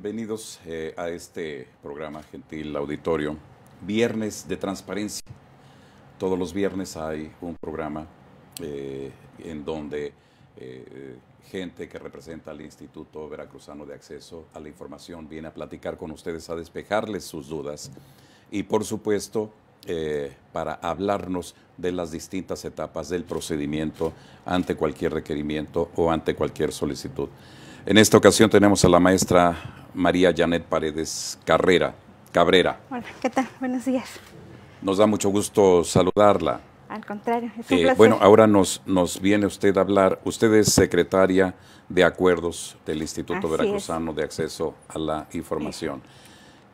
bienvenidos eh, a este programa, gentil auditorio. Viernes de transparencia. Todos los viernes hay un programa eh, en donde eh, gente que representa al Instituto Veracruzano de Acceso a la Información viene a platicar con ustedes, a despejarles sus dudas y por supuesto para hablarnos de las distintas etapas del procedimiento ante cualquier requerimiento o ante cualquier solicitud. En esta ocasión tenemos a la maestra María Janet Paredes Carrera, Cabrera. Hola, ¿qué tal? Buenos días. Nos da mucho gusto saludarla. Al contrario, es un eh, placer. Bueno, ahora nos, nos viene usted a hablar. Usted es secretaria de acuerdos del Instituto Veracruzano de Acceso a la Información.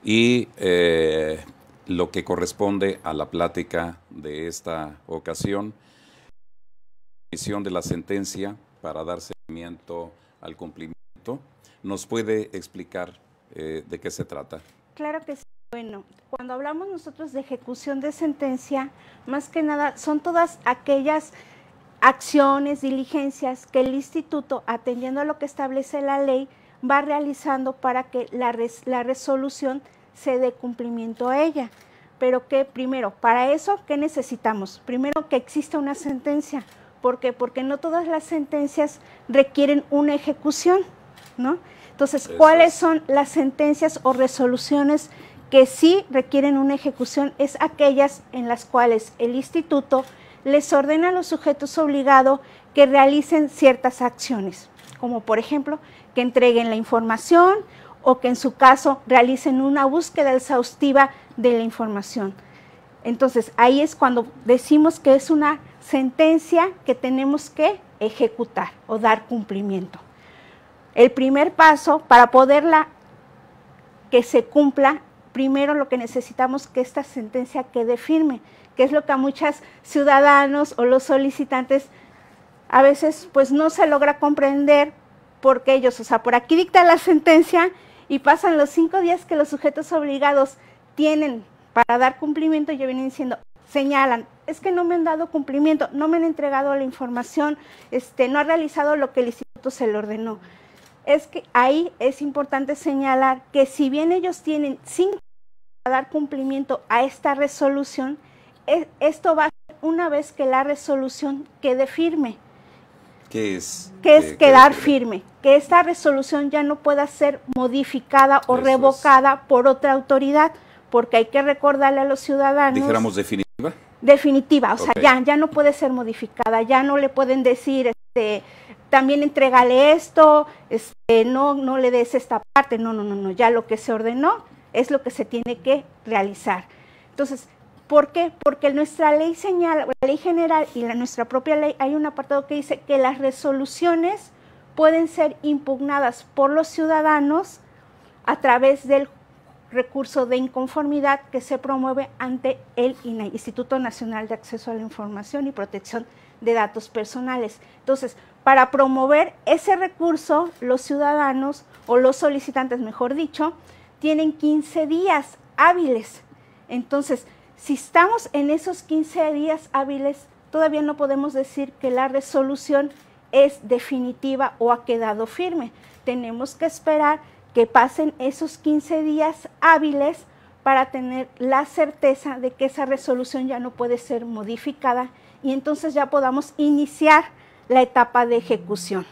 Y eh, lo que corresponde a la plática de esta ocasión, emisión de la sentencia para dar seguimiento al cumplimiento ¿nos puede explicar eh, de qué se trata? Claro que sí. Bueno, cuando hablamos nosotros de ejecución de sentencia, más que nada son todas aquellas acciones, diligencias que el instituto, atendiendo a lo que establece la ley, va realizando para que la, la resolución se dé cumplimiento a ella. Pero que primero, para eso, ¿qué necesitamos? Primero que exista una sentencia. ¿Por qué? Porque no todas las sentencias requieren una ejecución. Entonces, ¿cuáles son las sentencias o resoluciones que sí requieren una ejecución? Es aquellas en las cuales el instituto les ordena a los sujetos obligados que realicen ciertas acciones, como por ejemplo que entreguen la información o que en su caso realicen una búsqueda exhaustiva de la información. Entonces, ahí es cuando decimos que es una sentencia que tenemos que ejecutar o dar cumplimiento el primer paso para poderla que se cumpla, primero lo que necesitamos que esta sentencia quede firme, que es lo que a muchos ciudadanos o los solicitantes a veces pues no se logra comprender porque ellos, o sea, por aquí dicta la sentencia y pasan los cinco días que los sujetos obligados tienen para dar cumplimiento, y ya vienen diciendo, señalan, es que no me han dado cumplimiento, no me han entregado la información, este, no ha realizado lo que el instituto se le ordenó es que ahí es importante señalar que si bien ellos tienen cinco para dar cumplimiento a esta resolución, e, esto va a ser una vez que la resolución quede firme. ¿Qué es? Que es quedar firme, que esta resolución ya no pueda ser modificada o revocada por otra autoridad, porque hay que recordarle a los ciudadanos. Dijéramos definitiva. Definitiva, o sea, ya, ya no puede ser modificada, ya no le pueden decir, este, también entregale esto, este, no, no le des esta parte, no, no, no, no, ya lo que se ordenó es lo que se tiene que realizar. Entonces, ¿por qué? Porque nuestra ley señala, la ley general y nuestra propia ley, hay un apartado que dice que las resoluciones pueden ser impugnadas por los ciudadanos a través del recurso de inconformidad que se promueve ante el e, Instituto Nacional de Acceso a la Información y Protección de Datos Personales. Entonces, para promover ese recurso, los ciudadanos o los solicitantes, mejor dicho, tienen 15 días hábiles. Entonces, si estamos en esos 15 días hábiles, todavía no podemos decir que la resolución es definitiva o ha quedado firme. Tenemos que esperar que pasen esos 15 días hábiles para tener la certeza de que esa resolución ya no puede ser modificada y entonces ya podamos iniciar la etapa de ejecución.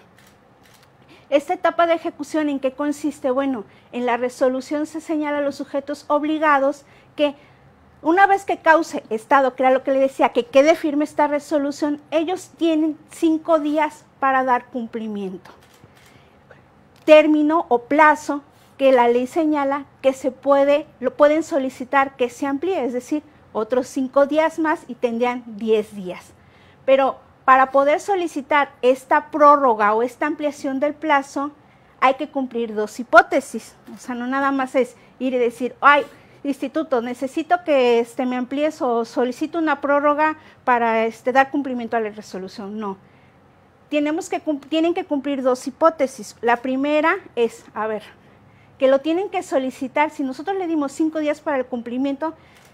Esta etapa de ejecución en qué consiste? Bueno, en la resolución se señala a los sujetos obligados que una vez que cause estado, que era lo que le decía, que quede firme esta resolución, ellos tienen cinco días para dar cumplimiento término o plazo que la ley señala que se puede, lo pueden solicitar que se amplíe, es decir, otros cinco días más y tendrían diez días. Pero para poder solicitar esta prórroga o esta ampliación del plazo, hay que cumplir dos hipótesis. O sea, no nada más es ir y decir, ay, instituto, necesito que este, me amplíes o solicito una prórroga para este, dar cumplimiento a la resolución. No, tienen que cumplir dos hipótesis. La primera es, a ver, que lo tienen que solicitar, si nosotros le dimos cinco días para el cumplimiento,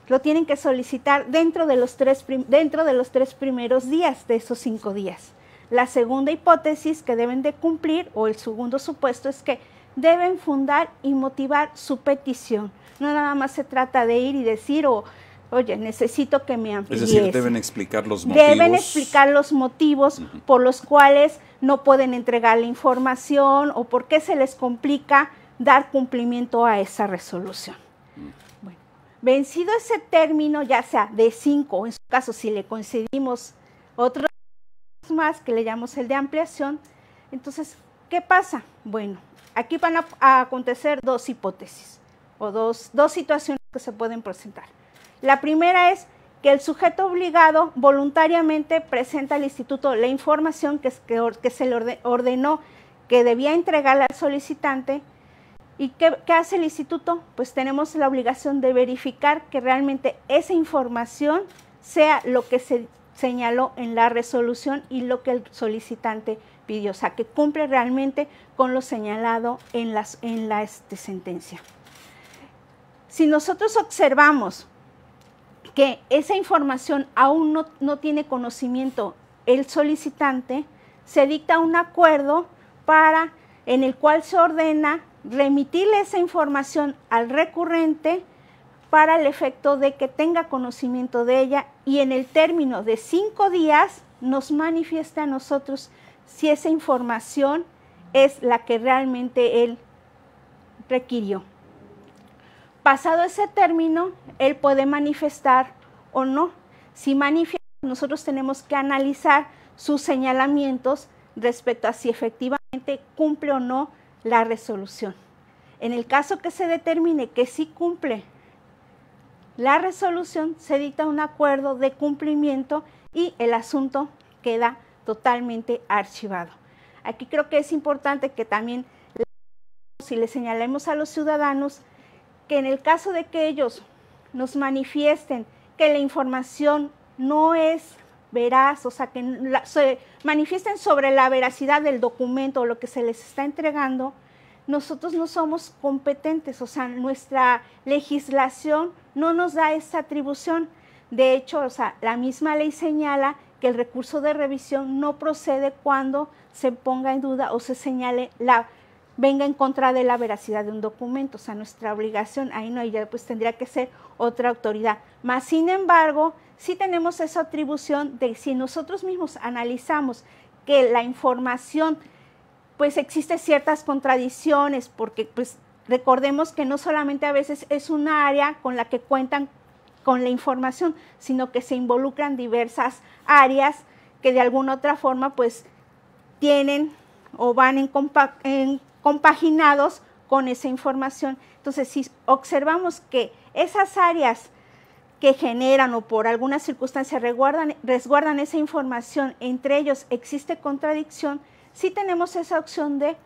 lo tienen que solicitar dentro de los tres, dentro de los tres primeros días de esos cinco días. La segunda hipótesis que deben de cumplir, o el segundo supuesto, es que deben fundar y motivar su petición. No nada más se trata de ir y decir o oye, necesito que me amplíes. Es decir, deben explicar los motivos. Deben explicar los motivos por los cuales no pueden entregar la información o por qué se les complica dar cumplimiento a esa resolución. bueno, vencido ese término, ya sea de cinco, en su caso si le concedimos otro más que le llamamos el de ampliación, entonces, ¿qué pasa? Bueno, aquí van a, acontecer dos hipótesis o dos, dos situaciones que se pueden presentar. La primera es que el sujeto obligado voluntariamente presenta al instituto la información que, se le ordenó que debía entregarla al solicitante. ¿Y qué, hace el instituto? Pues tenemos la obligación de verificar que realmente esa información sea lo que se señaló en la resolución y lo que el solicitante pidió, o sea, que cumple realmente con lo señalado en, las, en la este, sentencia. Si nosotros observamos que esa información aún no, tiene conocimiento el solicitante, se dicta un acuerdo para en el cual se ordena remitirle esa información al recurrente para el efecto de que tenga conocimiento de ella y en el término de cinco días nos manifiesta a nosotros si esa información es la que realmente él requirió. Pasado ese término, él puede manifestar o no. Si manifiesta, nosotros tenemos que analizar sus señalamientos respecto a si efectivamente cumple o no la resolución. En el caso que se determine que sí cumple la resolución, se dicta un acuerdo de cumplimiento y el asunto queda totalmente archivado. Aquí creo que es importante que también si le señalemos a los ciudadanos que en el caso de que ellos nos manifiesten que la información no es veraz, o sea, que se manifiesten sobre la veracidad del documento o lo que se les está entregando, nosotros no somos competentes, o sea, nuestra legislación no nos da esa atribución. De hecho, o sea, la misma ley señala que el recurso de revisión no procede cuando se ponga en duda o se señale la venga en contra de la veracidad de un documento, o sea, nuestra obligación, ahí no, ya pues tendría que ser otra autoridad. Más sin embargo, sí tenemos esa atribución de si nosotros mismos analizamos que la información, pues existe ciertas contradicciones, porque pues recordemos que no solamente a veces es un área con la que cuentan con la información, sino que se involucran diversas áreas que de alguna u otra forma pues tienen o van en, compaginados con esa información. Entonces, si observamos que esas áreas que generan o por alguna circunstancia resguardan, esa información, entre ellos existe contradicción, sí tenemos esa opción de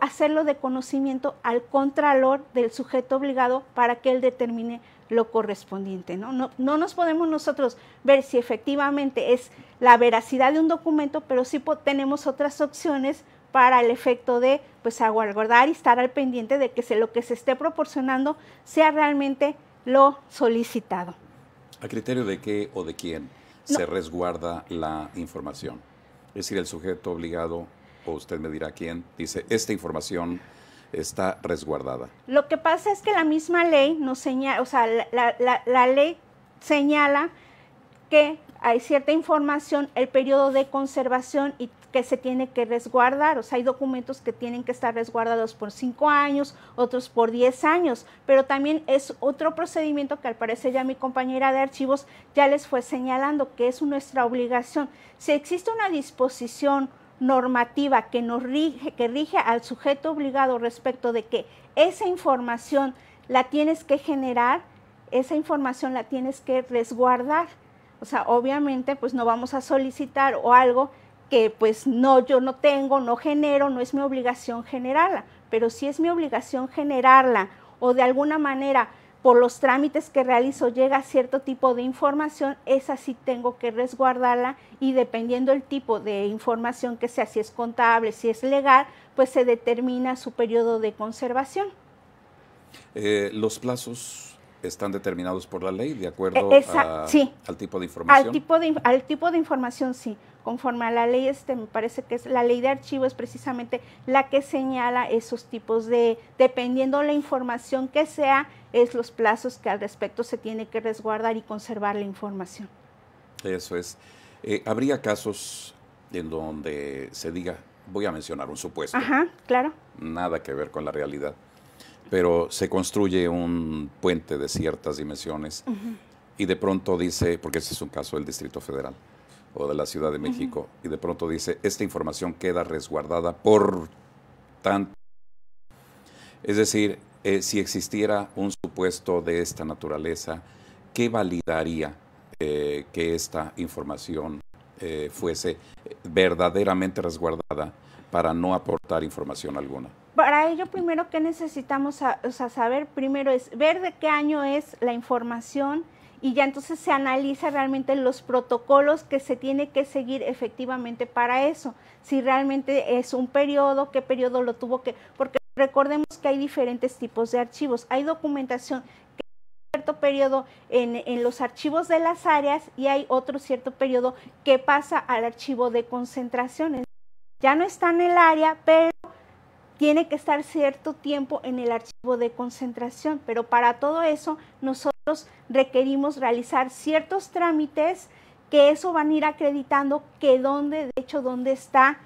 hacerlo de conocimiento al contralor del sujeto obligado para que él determine lo correspondiente. ¿no? No, no nos podemos nosotros ver si efectivamente es la veracidad de un documento, pero sí tenemos otras opciones para el efecto de pues aguardar y estar al pendiente de que lo que se esté proporcionando sea realmente lo solicitado. ¿A criterio de qué o de quién se resguarda la información? Es decir, el sujeto obligado, o usted me dirá quién, dice, esta información está resguardada. Lo que pasa es que la misma ley nos señala, o sea, la ley señala que hay cierta información, el periodo de conservación y que se tiene que resguardar. O sea, hay documentos que tienen que estar resguardados por cinco años, otros por 10 años, pero también es otro procedimiento que al parecer ya mi compañera de archivos ya les fue señalando, que es nuestra obligación. Si existe una disposición normativa que nos rige, que rige al sujeto obligado respecto de que esa información la tienes que generar, esa información la tienes que resguardar. O sea, obviamente pues no vamos a solicitar o algo que pues no, yo no tengo, no genero, no es mi obligación generarla, pero si es mi obligación generarla o de alguna manera por los trámites que realizo llega cierto tipo de información, esa sí tengo que resguardarla y dependiendo el tipo de información que sea, si es contable, si es legal, pues se determina su periodo de conservación. Eh, los plazos están determinados por la ley de e, acuerdo al tipo de información. Al tipo de, al tipo de información, sí. Conforme a la ley, este, me parece que es la ley de archivo es precisamente la que señala esos tipos de, dependiendo la información que sea, es los plazos que al respecto se tiene que resguardar y conservar la información. Eso es. Eh, ¿Habría casos en donde se diga, voy a mencionar un supuesto? Ajá, claro. Nada que ver con la realidad pero se construye un puente de ciertas dimensiones y de pronto dice, porque ese es un caso del Distrito Federal o de la Ciudad de México, y de pronto dice, esta información queda resguardada por tanto. Es decir, eh, si existiera un supuesto de esta naturaleza, ¿qué validaría eh, que esta información eh, fuese verdaderamente resguardada para no aportar información alguna? Para ello, primero, que necesitamos saber? Primero es ver de qué año es la información y ya entonces se analiza realmente los protocolos que se tiene que seguir efectivamente para eso. Si realmente es un periodo, qué periodo lo tuvo que... Porque recordemos que hay diferentes tipos de archivos. Hay documentación que cierto periodo en, en, los archivos de las áreas y hay otro cierto periodo que pasa al archivo de concentraciones. Ya no está en el área, pero tiene que estar cierto tiempo en el archivo de concentración. Pero para todo eso nosotros requerimos realizar ciertos trámites que eso van a ir acreditando que dónde, de hecho, dónde está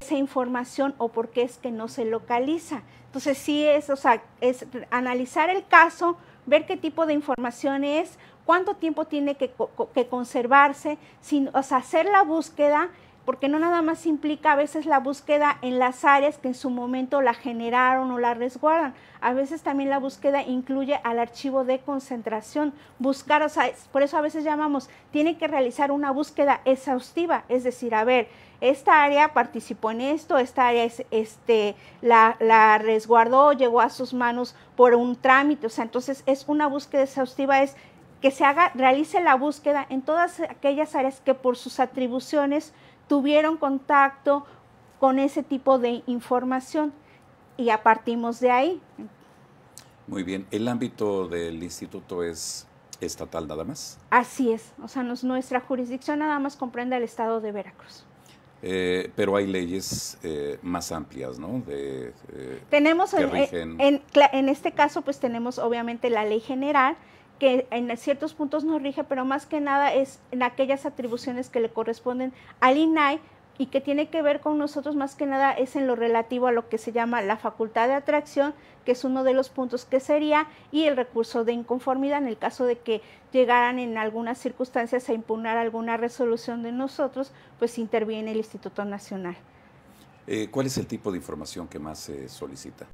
esa información o por qué es que no se localiza. Entonces sí es, o sea, es analizar el caso, ver qué tipo de información es, cuánto tiempo tiene que, conservarse, sin, o sea, hacer la búsqueda porque no nada más implica a veces la búsqueda en las áreas que en su momento la generaron o la resguardan, a veces también la búsqueda incluye al archivo de concentración, buscar, o sea, por eso a veces llamamos, tiene que realizar una búsqueda exhaustiva, es decir, a ver, esta área participó en esto, esta área es, este, la, la, resguardó, llegó a sus manos por un trámite, o sea, entonces es una búsqueda exhaustiva, es que se haga, realice la búsqueda en todas aquellas áreas que por sus atribuciones tuvieron contacto con ese tipo de información y a partir. de ahí. Muy bien, el ámbito del instituto es estatal nada más. Así es, o sea, nuestra jurisdicción nada más comprende el estado de Veracruz. Eh, pero hay leyes eh, más amplias, ¿no? De, eh, tenemos en este caso, pues tenemos obviamente la ley general, que en ciertos puntos nos rige, pero más que nada es en aquellas atribuciones que le corresponden al INAI y que tiene que ver con nosotros más que nada es en lo relativo a lo que se llama la facultad de atracción, que es uno de los puntos que sería, y el recurso de inconformidad en el caso de que llegaran en algunas circunstancias a impugnar alguna resolución de nosotros, pues interviene el Instituto Nacional. Eh, ¿Cuál es el tipo de información que más se solicita?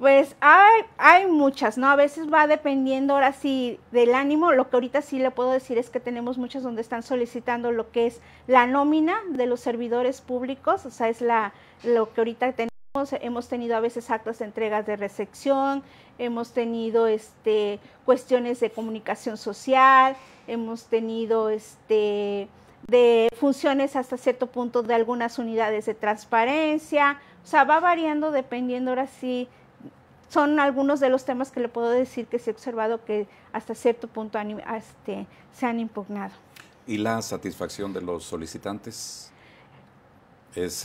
Pues hay, hay muchas, ¿no? A veces va dependiendo ahora sí del ánimo. Lo que ahorita sí le puedo decir es que tenemos muchas donde están solicitando lo que es la nómina de los servidores públicos, o sea, es la, lo que ahorita tenemos. Hemos tenido a veces actos de entregas de recepción, hemos tenido este, cuestiones de comunicación social, hemos tenido este, de funciones hasta cierto punto de algunas unidades de transparencia. O sea, va variando dependiendo ahora sí son algunos de los temas que le puedo decir que se ha observado que hasta cierto punto este, se han impugnado. ¿Y la satisfacción de los solicitantes? ¿Es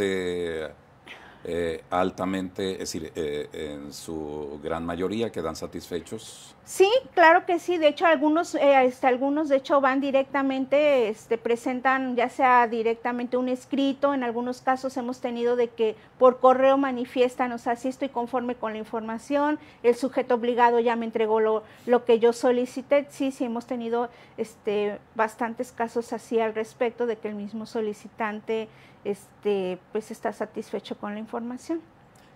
eh, altamente, es decir, eh, en su gran mayoría quedan satisfechos? Sí, claro que sí. De hecho, algunos, eh, este, algunos de hecho van directamente, este, presentan ya sea directamente un escrito, en algunos casos hemos tenido de que por correo manifiestan, o sea, sí estoy conforme con la información, el sujeto obligado ya me entregó lo, lo que yo solicité. Sí, sí, hemos tenido este, bastantes casos así al respecto de que el mismo solicitante este, pues está satisfecho con la información.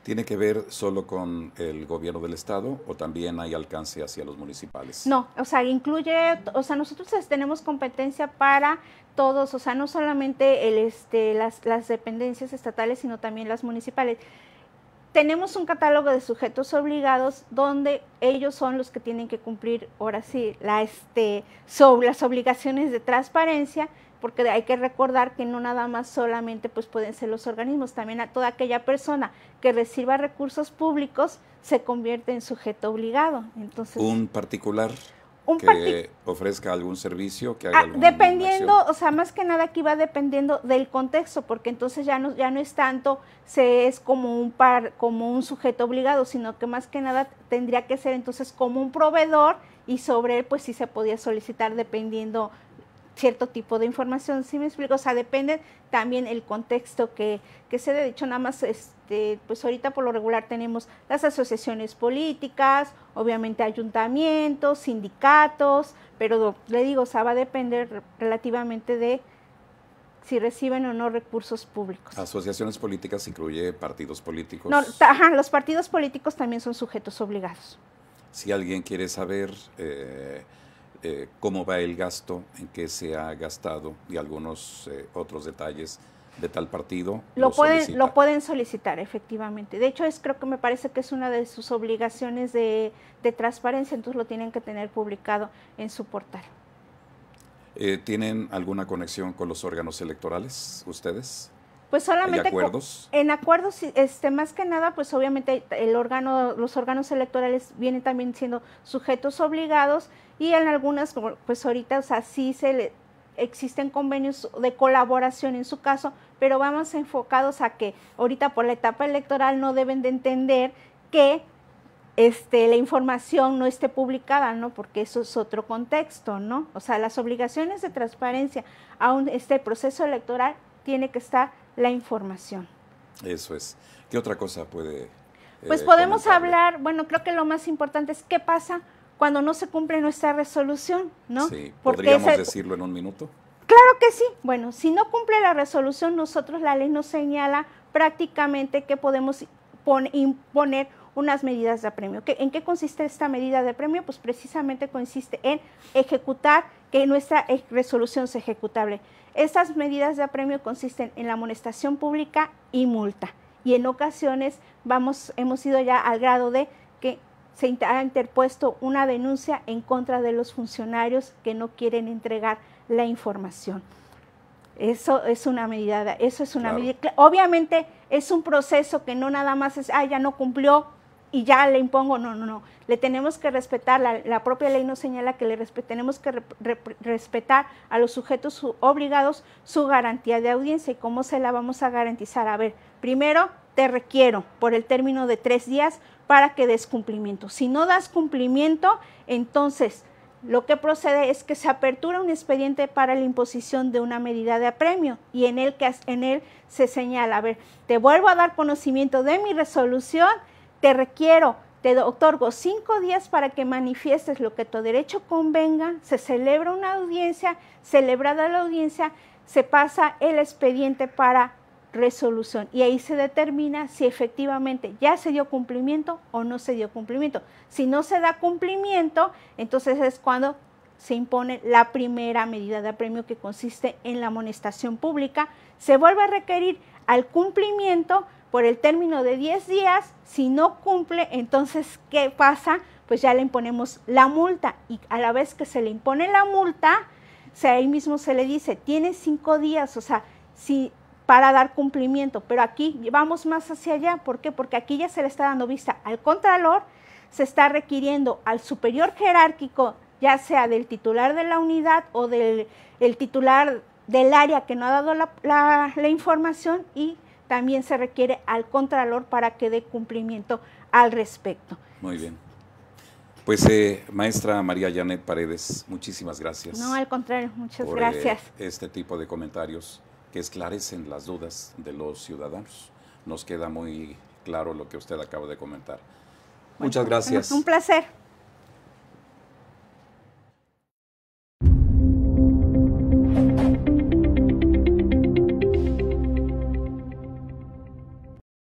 ¿Tiene que ver solo con el gobierno del estado o también hay alcance hacia los municipales? No, o sea, incluye, o sea, nosotros tenemos competencia para todos, o sea, no solamente este, las, las dependencias estatales, sino también las municipales. Tenemos un catálogo de sujetos obligados donde ellos son los que tienen que cumplir, ahora sí, la, este, las obligaciones de transparencia, porque hay que recordar que no nada más solamente pues pueden ser los organismos, también a toda aquella persona que reciba recursos públicos se convierte en sujeto obligado. Entonces, un particular que ofrezca algún servicio que haga ah, dependiendo o sea más que nada aquí va dependiendo del contexto porque entonces ya no ya no es tanto se es como un par como un sujeto obligado sino que más que nada tendría que ser entonces como un proveedor y sobre él pues sí se podía solicitar dependiendo cierto tipo de información. ¿Sí me explico? O sea, depende también el contexto que, que se dé. De hecho, nada más, este, pues ahorita por lo regular tenemos las asociaciones políticas, obviamente ayuntamientos, sindicatos, pero le digo, o sea, va a depender relativamente de si reciben o no recursos públicos. Asociaciones políticas incluye partidos políticos. No, ajá, los partidos políticos también son sujetos obligados. Si alguien quiere saber... Eh, eh, cómo va el gasto, en qué se ha gastado y algunos eh, otros detalles de tal partido. Lo, pueden, solicitar, efectivamente. De hecho, es creo que me parece que es una de sus obligaciones de, transparencia, entonces lo tienen que tener publicado en su portal. Eh, ¿Tienen alguna conexión con los órganos electorales ustedes? Pues solamente acuerdos? en acuerdos, este, más que nada, pues obviamente el órgano, los órganos electorales vienen también siendo sujetos obligados y en algunas, pues ahorita, o sea, sí se le, existen convenios de colaboración en su caso, pero vamos enfocados a que ahorita por la etapa electoral no deben de entender que este, la información no esté publicada, ¿no? Porque eso es otro contexto, ¿no? O sea, las obligaciones de transparencia aún este proceso electoral tiene que estar la información. Eso es. ¿Qué otra cosa puede... Eh, pues podemos hablar, bueno, creo que lo más importante es qué pasa cuando no se cumple nuestra resolución, ¿no? Sí, ¿podríamos decirlo en un minuto? Claro que sí. Bueno, si no cumple la resolución, nosotros la ley nos señala prácticamente que podemos imponer unas medidas de apremio. ¿En qué consiste esta medida de apremio? Pues precisamente consiste en ejecutar que nuestra e, resolución sea ejecutable. Estas medidas de apremio consisten en la amonestación pública y multa. Y en ocasiones vamos, hemos ido ya al grado de que se ha interpuesto una denuncia en contra de los funcionarios que no quieren entregar la información. Eso es una medida, eso es una medida. Obviamente es un proceso que no nada más es, ah, ya no cumplió, y ya le impongo, no, no, no, le tenemos que respetar, la, la propia ley nos señala que le tenemos que respetar a los sujetos obligados su garantía de audiencia y cómo se la vamos a garantizar. A ver, primero te requiero por el término de tres días para que des cumplimiento. Si no das cumplimiento, entonces lo que procede es que se apertura un expediente para la imposición de una medida de apremio y en él, en él se señala, a ver, te vuelvo a dar conocimiento de mi resolución te requiero, te otorgo cinco días para que manifiestes lo que tu derecho convenga, se celebra una audiencia, celebrada la audiencia, se pasa el expediente para resolución y ahí se determina si efectivamente ya se dio cumplimiento o no se dio cumplimiento. Si no se da cumplimiento, entonces es cuando se impone la primera medida de apremio que consiste en la amonestación pública. Se vuelve a requerir al cumplimiento por el término de 10 días, si no cumple, entonces, ¿qué pasa? Pues ya le imponemos la multa y a la vez que se le impone la multa, ahí mismo se le dice, tiene 5 días, o sea, si para dar cumplimiento, pero aquí vamos más hacia allá, ¿por qué? Porque aquí ya se le está dando vista al contralor, se está requiriendo al superior jerárquico, ya sea del titular de la unidad o del el titular del área que no ha dado la información y también se requiere al Contralor para que dé cumplimiento al respecto. Muy bien. Pues eh, maestra María Janet Paredes, muchísimas gracias. No, al contrario, muchas eh, gracias. este tipo de comentarios que esclarecen las dudas de los ciudadanos. Nos queda muy claro lo que usted acaba de comentar. muchas gracias. Un placer.